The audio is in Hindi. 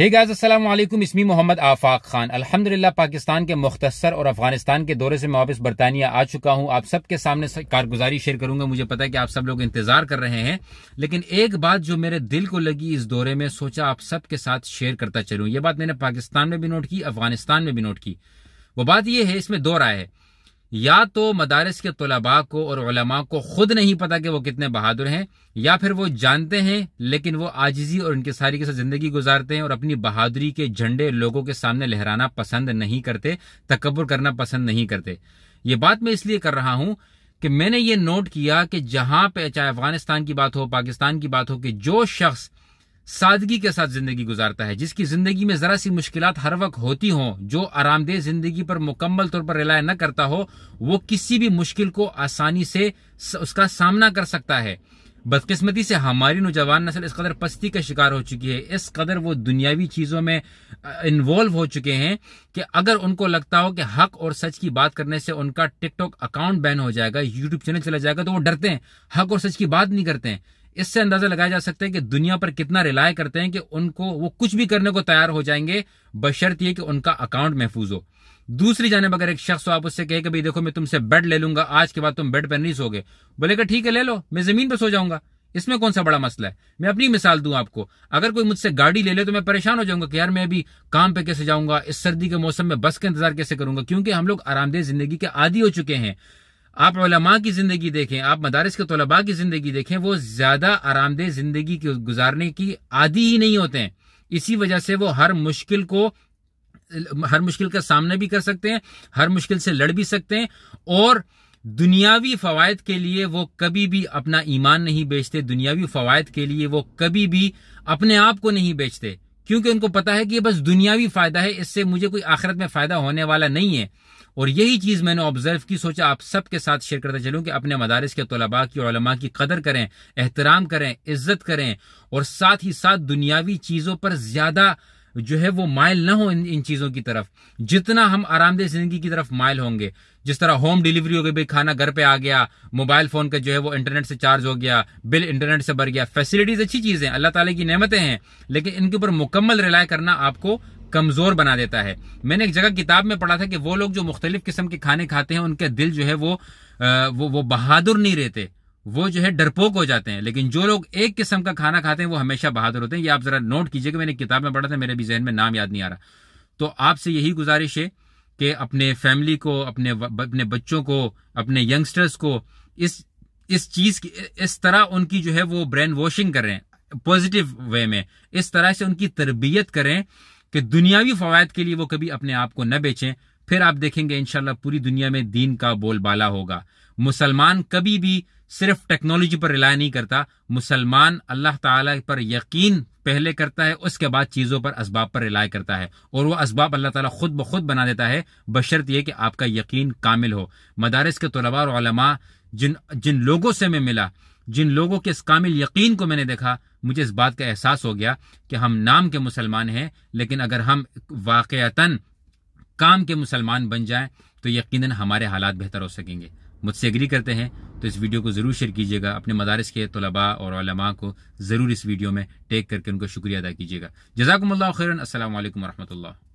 हे गाइस अस्सलाम वालेकुम इसमी मोहम्मद आफाक खान अल्हम्दुलिल्लाह पाकिस्तान के मुख्तसर और अफगानिस्तान के दौरे से मैं वापस बरतानिया आ चुका हूं आप सबके सामने कारगुजारी शेयर करूंगा मुझे पता है कि आप सब लोग इंतजार कर रहे हैं लेकिन एक बात जो मेरे दिल को लगी इस दौरे में सोचा आप सबके साथ शेयर करता चलूं ये बात मैंने पाकिस्तान में भी नोट की अफगानिस्तान में भी नोट की वो बात यह है इसमें दो राय है या तो मदारस के तलबा को और उलमा को खुद नहीं पता कि वो कितने बहादुर हैं या फिर वो जानते हैं लेकिन वो आजिजी और उनके सारी के साथ ज़िंदगी गुजारते हैं और अपनी बहादुरी के झंडे लोगों के सामने लहराना पसंद नहीं करते तकबर करना पसंद नहीं करते ये बात मैं इसलिए कर रहा हूं कि मैंने ये नोट किया कि जहां पे चाहे अफगानिस्तान की बात हो पाकिस्तान की बात हो कि जो शख्स सादगी के साथ जिंदगी गुजारता है जिसकी जिंदगी में जरा सी मुश्किल हर वक्त होती हों जो आरामदेह जिंदगी पर मुकम्मल तौर पर रिलाय न करता हो वो किसी भी मुश्किल को आसानी से उसका सामना कर सकता है बदकिस्मती से हमारी नौजवान नस्ल इस कदर पस्ती का शिकार हो चुकी है इस कदर वो दुनियावी चीज़ों में इन्वॉल्व हो चुके हैं कि अगर उनको लगता हो कि हक और सच की बात करने से उनका टिकटॉक अकाउंट बैन हो जाएगा यूट्यूब चैनल चला जाएगा तो वो डरते हैं हक और सच की बात नहीं करते हैं इससे अंदाजा लगाया जा सकता है कि दुनिया पर कितना रिलाय करते हैं कि उनको वो कुछ भी करने को तैयार हो जाएंगे बशर्त ये कि उनका अकाउंट महफूज हो दूसरी जानब अगर एक शख्स हो आप उससे कहे कि भाई देखो मैं तुमसे बेड ले लूंगा आज के बाद तुम बेड पर नहीं सोगे बोलेगा ठीक है ले लो मैं जमीन पर सो जाऊंगा इसमें कौन सा बड़ा मसला है मैं अपनी मिसाल दूं आपको अगर कोई मुझसे गाड़ी ले ले तो मैं परेशान हो जाऊंगा कि यार मैं अभी काम पे कैसे जाऊंगा इस सर्दी के मौसम में बस का इंतजार कैसे करूंगा क्योंकि हम लोग आरामदेह जिंदगी के आदि हो चुके हैं आप उलमा की जिंदगी देखें आप मदारस के तलबा की जिंदगी देखें वो ज्यादा आरामदेह जिंदगी की गुजारने की आदि ही नहीं होते हैं इसी वजह से वो हर मुश्किल को हर मुश्किल का सामना भी कर सकते हैं हर मुश्किल से लड़ भी सकते हैं और दुनियावी फवायद के लिए वो कभी भी अपना ईमान नहीं बेचते दुनियावी फवायद के लिए वो कभी भी अपने आप को नहीं बेचते क्योंकि उनको पता है कि ये बस दुनियावी फायदा है इससे मुझे कोई आखिरत में फायदा होने वाला नहीं है और यही चीज़ मैंने ऑब्जर्व की सोचा आप सब के साथ शेयर करता चलूं कि अपने मदारस के तलबा की ओलमा की कदर करें एहतराम करें इज्जत करें और साथ ही साथ दुनियावी चीज़ों पर ज़्यादा जो है वो माइल ना हो इन, इन चीजों की तरफ जितना हम आरामदेह जिंदगी की तरफ माइल होंगे जिस तरह होम डिलीवरी हो गई भाई खाना घर पे आ गया मोबाइल फोन का जो है वो इंटरनेट से चार्ज हो गया बिल इंटरनेट से भर गया फैसिलिटीज अच्छी चीजें अल्लाह ताला की नेमतें हैं लेकिन इनके ऊपर मुकम्मल रिलाय करना आपको कमजोर बना देता है मैंने एक जगह किताब में पढ़ा था कि वो लोग जो मुख्तलिफ किस्म के खाने खाते हैं उनके दिल जो है वो वो वो बहादुर नहीं रहते वो जो है डरपोक हो जाते हैं लेकिन जो लोग एक किस्म का खाना खाते हैं वो हमेशा बहादुर होते हैं ये आप जरा नोट कीजिए कि मैंने किताब में पढ़ा था मेरे भी जहन में नाम याद नहीं आ रहा तो आपसे यही गुजारिश है कि अपने फैमिली को अपने अपने बच्चों को अपने यंगस्टर्स को इस इस चीज की इस तरह उनकी जो है वो ब्रेन वॉशिंग करें पॉजिटिव वे में इस तरह से उनकी तरबियत करें कि दुनियावी फवायद के लिए वो कभी अपने आप को न बेचें फिर आप देखेंगे इनशाला पूरी दुनिया में दीन का बोलबाला होगा मुसलमान कभी भी सिर्फ टेक्नोलॉजी पर रिलाय नहीं करता मुसलमान अल्लाह ताला पर यकीन पहले करता है उसके बाद चीज़ों पर इसबाब पर रिलाय करता है और वह इसबाब अल्लाह ताला खुद ब खुद बना देता है बशर्त यह कि आपका यकीन कामिल हो मदारस के तलबा और जिन जिन लोगों से मैं मिला जिन लोगों के इस कामिल यकीन को मैंने देखा मुझे इस बात का एहसास हो गया कि हम नाम के मुसलमान हैं लेकिन अगर हम वाक़ता काम के मुसलमान बन जाएं तो यकीनन हमारे हालात बेहतर हो सकेंगे मुझसे एग्री करते हैं तो इस वीडियो को ज़रूर शेयर कीजिएगा अपने मदारस के तलबा और को ज़रूर इस वीडियो में टेक करके उनका शुक्रिया अदा कीजिएगा जजाकम्ला खैरन असल वरहमल्ला